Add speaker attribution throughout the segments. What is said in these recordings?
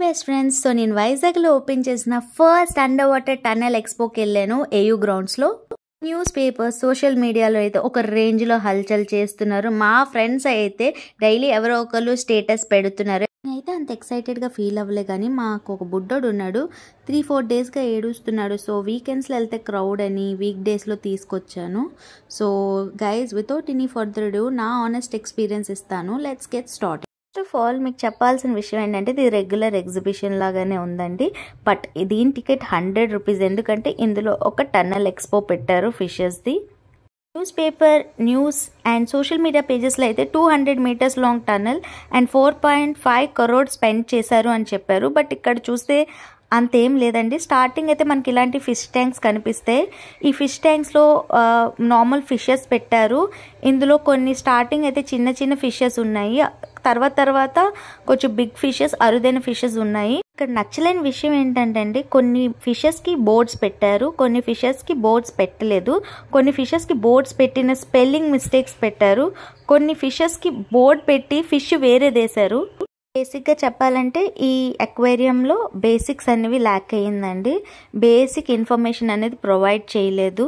Speaker 1: Best friends so నేను వైజాగ్లో open చేసిన ఫస్ట్ అండర్ వాటర్ టన్నెల్ ఎక్స్పోకి వెళ్ళాను ఏయూ గ్రౌండ్స్లో న్యూస్ పేపర్ సోషల్ మీడియాలో అయితే ఒక రేంజ్లో హల్చల్ చేస్తున్నారు మా ఫ్రెండ్స్ అయితే డైలీ ఎవరో ఒకరు స్టేటస్ పెడుతున్నారు నేనైతే అంత ఎక్సైటెడ్గా ఫీల్ అవ్వలే కానీ మాకు ఒక బుడ్డోడు ఉన్నాడు త్రీ ఫోర్ డేస్గా ఏడుస్తున్నాడు సో వీకెండ్స్లో వెళ్తే క్రౌడ్ అని వీక్ డేస్లో తీసుకొచ్చాను so guys without any further do నా ఆనెస్ట్ ఎక్స్పీరియన్స్ ఇస్తాను let's get start first of all మీకు చెప్పాల్సిన విషయం ఏంటంటే ఇది రెగ్యులర్ ఎగ్జిబిషన్ లాగానే ఉందండి బట్ దీని టికెట్ హండ్రెడ్ రూపీస్ ఎందుకంటే ఇందులో ఒక టన్నల్ ఎక్స్పో పెట్టారు ఫిషెస్ది news paper news and social media పేజెస్లో అయితే two hundred meters long tunnel and four point five crore spend చేశారు అని చెప్పారు బట్ ఇక్కడ చూస్తే అంతేం లేదండి స్టార్టింగ్ అయితే మనకి ఇలాంటి ఫిష్ ట్యాంక్స్ కనిపిస్తాయి ఈ ఫిష్ ట్యాంక్స్లో నార్మల్ ఫిషెస్ పెట్టారు ఇందులో కొన్ని స్టార్టింగ్ అయితే చిన్న చిన్న ఫిషెస్ ఉన్నాయి తర్వాత తర్వాత కొంచెం బిగ్ ఫిషెస్ అరుదైన ఫిషెస్ ఉన్నాయి ఇక్కడ నచ్చలేని విషయం ఏంటంటే అండి కొన్ని ఫిషెస్కి బోర్డ్స్ పెట్టారు కొన్ని ఫిషెస్కి బోర్డ్స్ పెట్టలేదు కొన్ని ఫిషెస్కి బోర్డ్స్ పెట్టిన స్పెల్లింగ్ మిస్టేక్స్ పెట్టారు కొన్ని ఫిషెస్కి బోర్డ్ పెట్టి ఫిష్ వేరే వేశారు బేసిక్గా చెప్పాలంటే ఈ అక్వేరియంలో బేసిక్స్ అనేవి ల్యాక్ అయ్యిందండి బేసిక్ ఇన్ఫర్మేషన్ అనేది ప్రొవైడ్ చేయలేదు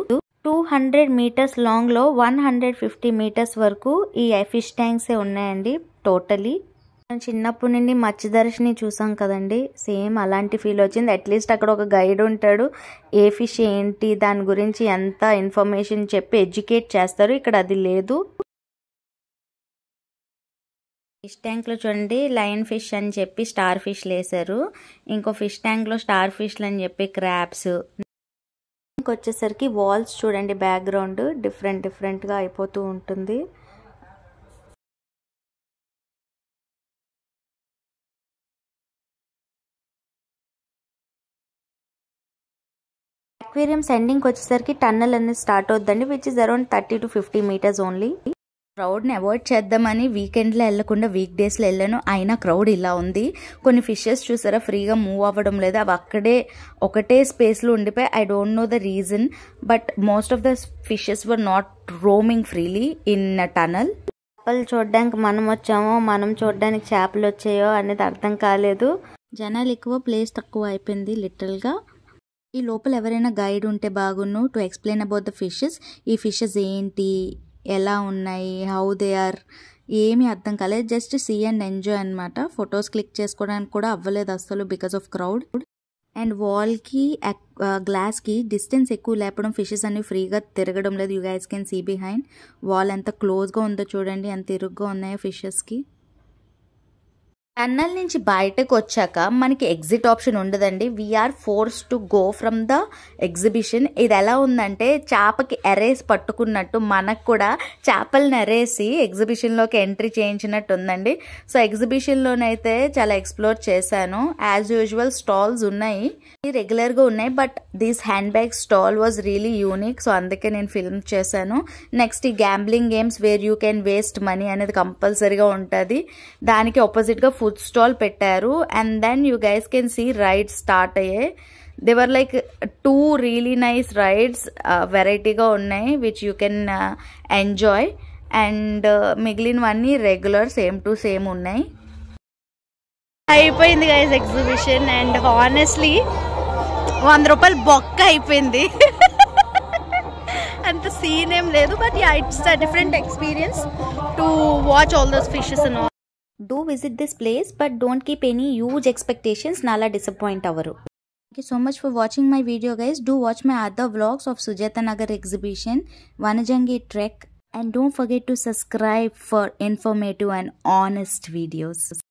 Speaker 1: టూ హండ్రెడ్ మీటర్స్ లాంగ్లో వన్ హండ్రెడ్ ఫిఫ్టీ మీటర్స్ వరకు ఈ ఫిష్ ట్యాంక్సే ఉన్నాయండి టోటలీ మనం చిన్నప్పటి నుండి మత్స్యదర్శిని చూసాం కదండి సేమ్ అలాంటి ఫీల్ వచ్చింది అట్లీస్ట్ అక్కడ ఒక గైడ్ ఉంటాడు ఏ ఫిష్ ఏంటి దాని గురించి ఎంత ఇన్ఫర్మేషన్ చెప్పి ఎడ్యుకేట్ చేస్తారు ఇక్కడ అది లేదు ఫిష్ ట్యాంక్లో చూడండి లయన్ ఫిష్ అని చెప్పి స్టార్ ఫిష్లు లేసారు ఇంకో ఫిష్ ట్యాంక్లో స్టార్ ఫిష్లు అని చెప్పి క్రాప్స్ ఇంకొచ్చేసరికి వాల్స్ చూడండి బ్యాక్గ్రౌండ్ డిఫరెంట్ డిఫరెంట్గా అయిపోతూ ఉంటుంది అక్వేరియం సెండింగ్ వచ్చేసరికి టన్నల్ అనేది స్టార్ట్ అవుద్దండి which is around thirty to fifty meters only క్రౌడ్ని అవాయిడ్ చేద్దామని వీకెండ్లో వెళ్లకుండా వీక్ డేస్లో వెళ్ళాను అయినా క్రౌడ్ ఇలా ఉంది కొన్ని ఫిషెస్ చూసారా ఫ్రీగా మూవ్ అవ్వడం లేదు అవి అక్కడే ఒకటే స్పేస్లో ఉండిపోయి I don't know the reason but most of the fishes were not roaming freely in tunnel చేపలు చూడడానికి మనం వచ్చామో మనం చూడడానికి చేపలు వచ్చాయో అనేది అర్థం కాలేదు జనాలు ఎక్కువ ప్లేస్ తక్కువ అయిపోయింది గా ఈ లోపల ఎవరైనా గైడ్ ఉంటే బాగున్ను to explain about the fishes ఈ ఫిషెస్ ఏంటి ఎలా ఉన్నాయి హౌ దే ఆర్ ఏమీ అర్థం కాలేదు జస్ట్ సీ అండ్ ఎంజాయ్ అనమాట ఫొటోస్ క్లిక్ చేసుకోవడానికి కూడా అవ్వలేదు అస్సలు బికాస్ ఆఫ్ క్రౌడ్ అండ్ వాల్కి గ్లాస్కి డిస్టెన్స్ ఎక్కువ లేపడం ఫిషెస్ అన్ని ఫ్రీగా తిరగడం లేదు you guys can see behind wall ఎంత క్లోజ్గా ఉందో చూడండి ఎంత ఇరుగ్గా ఉన్నాయో ఫిషెస్కి టన్నల్ నుంచి బయటకు వచ్చాక మనకి ఎగ్జిట్ ఆప్షన్ ఉండదండి we are forced to go from the exhibition ఇది ఎలా ఉందంటే చేపకి ఎరేసి పట్టుకున్నట్టు మనకు కూడా చేపలను ఎరేసి ఎగ్జిబిషన్లోకి ఎంట్రీ చేయించినట్టు ఉందండి సో ఎగ్జిబిషన్లోనైతే చాలా ఎక్స్ప్లోర్ చేశాను యాజ్ యూజువల్ స్టాల్స్ ఉన్నాయి రెగ్యులర్గా ఉన్నాయి but this hand bag stall was really unique so అందుకే నేను ఫిల్మ్ చేశాను నెక్స్ట్ ఈ gambling games where you can waste money అనేది కంపల్సరీగా ఉంటుంది దానికి ఆపోజిట్గా ఫుడ్ ఫుడ్ స్టాల్ పెట్టారు and then you guys can see rides start అయ్యాయి they were like two really nice rides వెరైటీగా ఉన్నాయి which you can enjoy and మిగిలినవన్నీ రెగ్యులర్ సేమ్ టు సేమ్ ఉన్నాయి అయిపోయింది గైస్ ఎగ్జిబిషన్ అండ్ హానెస్ట్లీ వంద రూపాయలు బొక్క అయిపోయింది అంత సీన్ ఏం లేదు but yeah it's a different experience to watch all those fishes and Do visit this place but don't keep any huge expectations nala disappoint avaru. Thank you so much for watching my video guys. Do watch my other vlogs of Sujatanagar exhibition, Vanajangi trek and don't forget to subscribe for informative and honest videos.